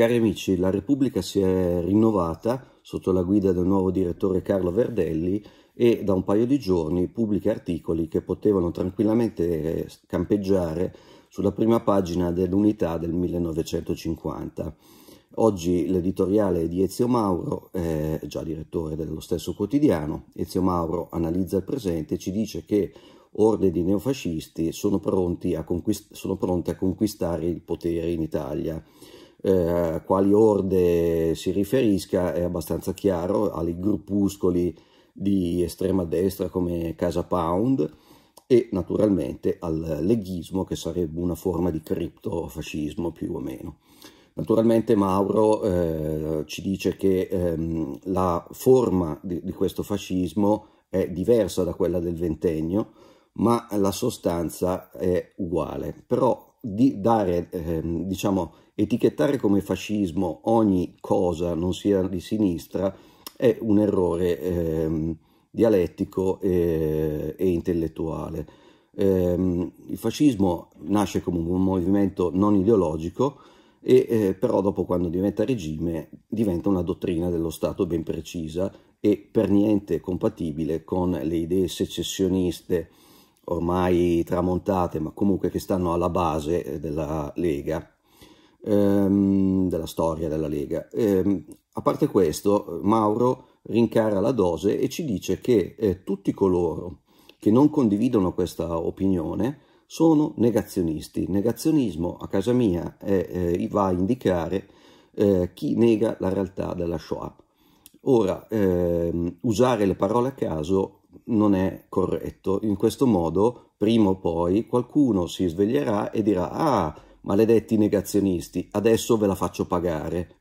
Cari amici, la Repubblica si è rinnovata sotto la guida del nuovo direttore Carlo Verdelli e da un paio di giorni pubblica articoli che potevano tranquillamente eh, campeggiare sulla prima pagina dell'unità del 1950. Oggi l'editoriale di Ezio Mauro, eh, già direttore dello stesso quotidiano, Ezio Mauro analizza il presente e ci dice che orde di neofascisti sono, sono pronte a conquistare il potere in Italia eh, a quali orde si riferisca è abbastanza chiaro, ai gruppuscoli di estrema destra come Casa Pound e naturalmente al leghismo che sarebbe una forma di criptofascismo più o meno. Naturalmente Mauro eh, ci dice che ehm, la forma di, di questo fascismo è diversa da quella del ventennio, ma la sostanza è uguale. Però di dare, ehm, diciamo, etichettare come fascismo ogni cosa non sia di sinistra è un errore ehm, dialettico e, e intellettuale. Ehm, il fascismo nasce come un movimento non ideologico, e eh, però dopo quando diventa regime diventa una dottrina dello Stato ben precisa e per niente compatibile con le idee secessioniste ormai tramontate, ma comunque che stanno alla base eh, della Lega, ehm, della storia della Lega. Eh, a parte questo, Mauro rincara la dose e ci dice che eh, tutti coloro che non condividono questa opinione sono negazionisti. Negazionismo a casa mia è, eh, va a indicare eh, chi nega la realtà della Shoah. Ora, ehm, usare le parole a caso non è corretto. In questo modo, prima o poi, qualcuno si sveglierà e dirà ah, maledetti negazionisti, adesso ve la faccio pagare.